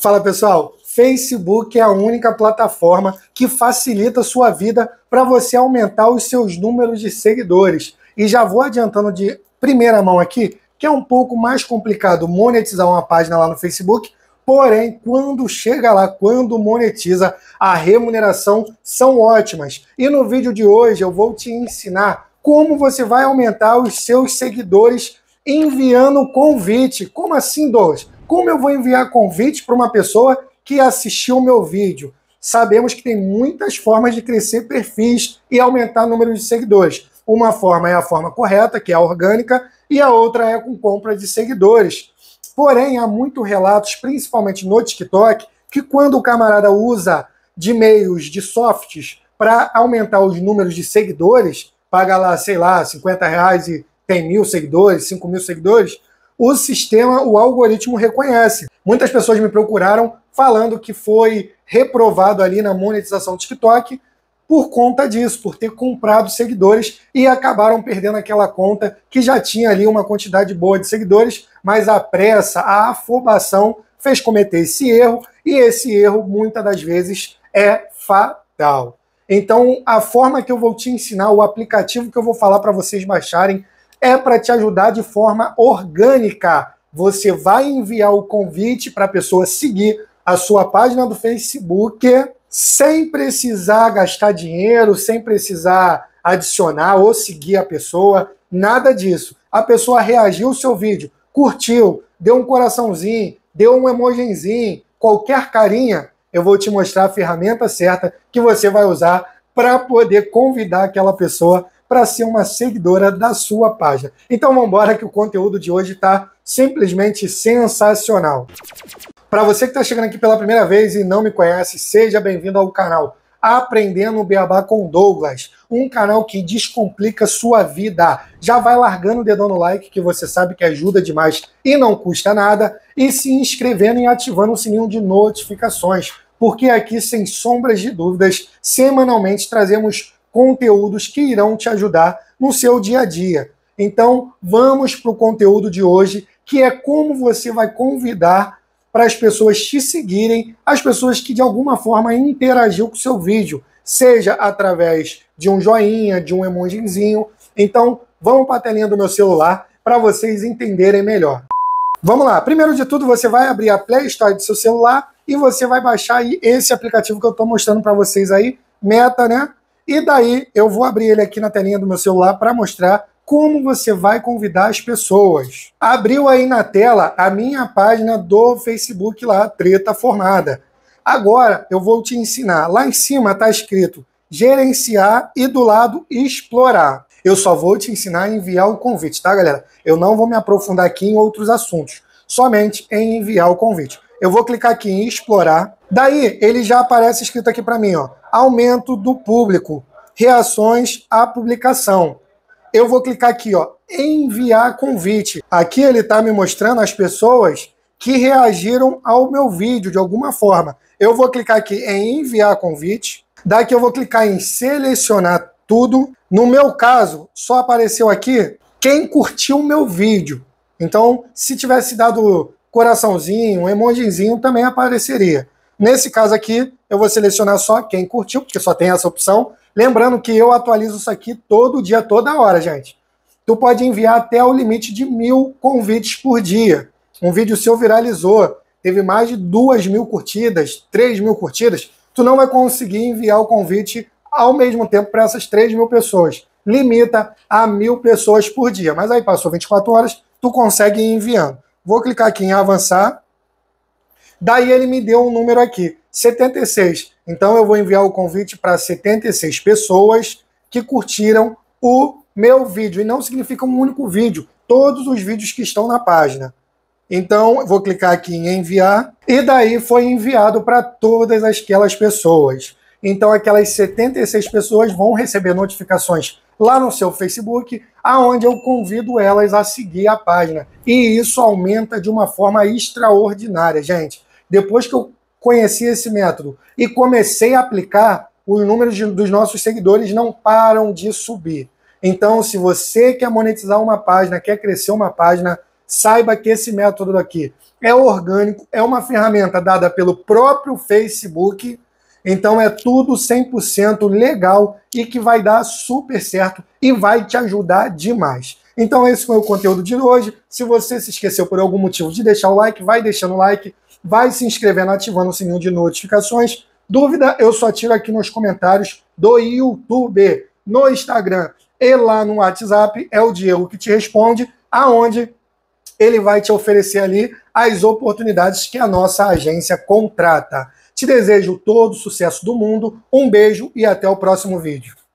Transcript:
Fala pessoal, Facebook é a única plataforma que facilita a sua vida para você aumentar os seus números de seguidores. E já vou adiantando de primeira mão aqui que é um pouco mais complicado monetizar uma página lá no Facebook, porém, quando chega lá, quando monetiza, a remuneração são ótimas. E no vídeo de hoje eu vou te ensinar como você vai aumentar os seus seguidores enviando convite. Como assim, Douglas? Como eu vou enviar convite para uma pessoa que assistiu o meu vídeo? Sabemos que tem muitas formas de crescer perfis e aumentar o número de seguidores. Uma forma é a forma correta, que é a orgânica, e a outra é com compra de seguidores. Porém, há muitos relatos, principalmente no TikTok, que quando o camarada usa de meios, de softs, para aumentar os números de seguidores, paga lá, sei lá, 50 reais e tem mil seguidores, 5 mil seguidores, o sistema, o algoritmo reconhece. Muitas pessoas me procuraram falando que foi reprovado ali na monetização do TikTok por conta disso, por ter comprado seguidores e acabaram perdendo aquela conta que já tinha ali uma quantidade boa de seguidores, mas a pressa, a afobação fez cometer esse erro e esse erro muitas das vezes é fatal. Então, a forma que eu vou te ensinar, o aplicativo que eu vou falar para vocês baixarem é para te ajudar de forma orgânica. Você vai enviar o convite para a pessoa seguir a sua página do Facebook sem precisar gastar dinheiro, sem precisar adicionar ou seguir a pessoa, nada disso. A pessoa reagiu ao seu vídeo, curtiu, deu um coraçãozinho, deu um emojizinho, qualquer carinha, eu vou te mostrar a ferramenta certa que você vai usar para poder convidar aquela pessoa para ser uma seguidora da sua página. Então vamos embora que o conteúdo de hoje está simplesmente sensacional. Para você que está chegando aqui pela primeira vez e não me conhece, seja bem-vindo ao canal Aprendendo o Beabá com Douglas, um canal que descomplica sua vida. Já vai largando o dedão no like, que você sabe que ajuda demais e não custa nada, e se inscrevendo e ativando o sininho de notificações, porque aqui, sem sombras de dúvidas, semanalmente trazemos conteúdos que irão te ajudar no seu dia a dia. Então, vamos para o conteúdo de hoje, que é como você vai convidar para as pessoas te seguirem, as pessoas que de alguma forma interagiu com o seu vídeo, seja através de um joinha, de um emojizinho. Então, vamos para a telinha do meu celular para vocês entenderem melhor. Vamos lá. Primeiro de tudo, você vai abrir a Play Store do seu celular e você vai baixar esse aplicativo que eu estou mostrando para vocês aí, Meta, né? E daí eu vou abrir ele aqui na telinha do meu celular para mostrar como você vai convidar as pessoas. Abriu aí na tela a minha página do Facebook lá, Treta Formada. Agora eu vou te ensinar. Lá em cima está escrito gerenciar e do lado explorar. Eu só vou te ensinar a enviar o convite, tá, galera? Eu não vou me aprofundar aqui em outros assuntos, somente em enviar o convite. Eu vou clicar aqui em explorar. Daí ele já aparece escrito aqui para mim, ó aumento do público, reações à publicação. Eu vou clicar aqui, ó, enviar convite. Aqui ele está me mostrando as pessoas que reagiram ao meu vídeo de alguma forma. Eu vou clicar aqui em enviar convite. Daqui eu vou clicar em selecionar tudo. No meu caso, só apareceu aqui quem curtiu o meu vídeo. Então, se tivesse dado coraçãozinho, um emojizinho, também apareceria. Nesse caso aqui, eu vou selecionar só quem curtiu, porque só tem essa opção. Lembrando que eu atualizo isso aqui todo dia, toda hora, gente. Tu pode enviar até o limite de mil convites por dia. Um vídeo seu viralizou, teve mais de duas mil curtidas, três mil curtidas, tu não vai conseguir enviar o convite ao mesmo tempo para essas três mil pessoas. Limita a mil pessoas por dia. Mas aí passou 24 horas, tu consegue ir enviando. Vou clicar aqui em avançar. Daí ele me deu um número aqui, 76. Então eu vou enviar o convite para 76 pessoas que curtiram o meu vídeo. E não significa um único vídeo, todos os vídeos que estão na página. Então, vou clicar aqui em enviar e daí foi enviado para todas aquelas pessoas. Então, aquelas 76 pessoas vão receber notificações lá no seu Facebook, aonde eu convido elas a seguir a página. E isso aumenta de uma forma extraordinária, gente. Depois que eu conheci esse método e comecei a aplicar, os números de, dos nossos seguidores não param de subir. Então, se você quer monetizar uma página, quer crescer uma página, saiba que esse método aqui é orgânico, é uma ferramenta dada pelo próprio Facebook. Então é tudo 100% legal e que vai dar super certo e vai te ajudar demais. Então esse foi o conteúdo de hoje. Se você se esqueceu por algum motivo de deixar o like, vai deixando o like, vai se inscrevendo, ativando o sininho de notificações. Dúvida eu só tiro aqui nos comentários do YouTube, no Instagram e lá no WhatsApp é o Diego que te responde, aonde ele vai te oferecer ali as oportunidades que a nossa agência contrata. Te desejo todo o sucesso do mundo, um beijo e até o próximo vídeo.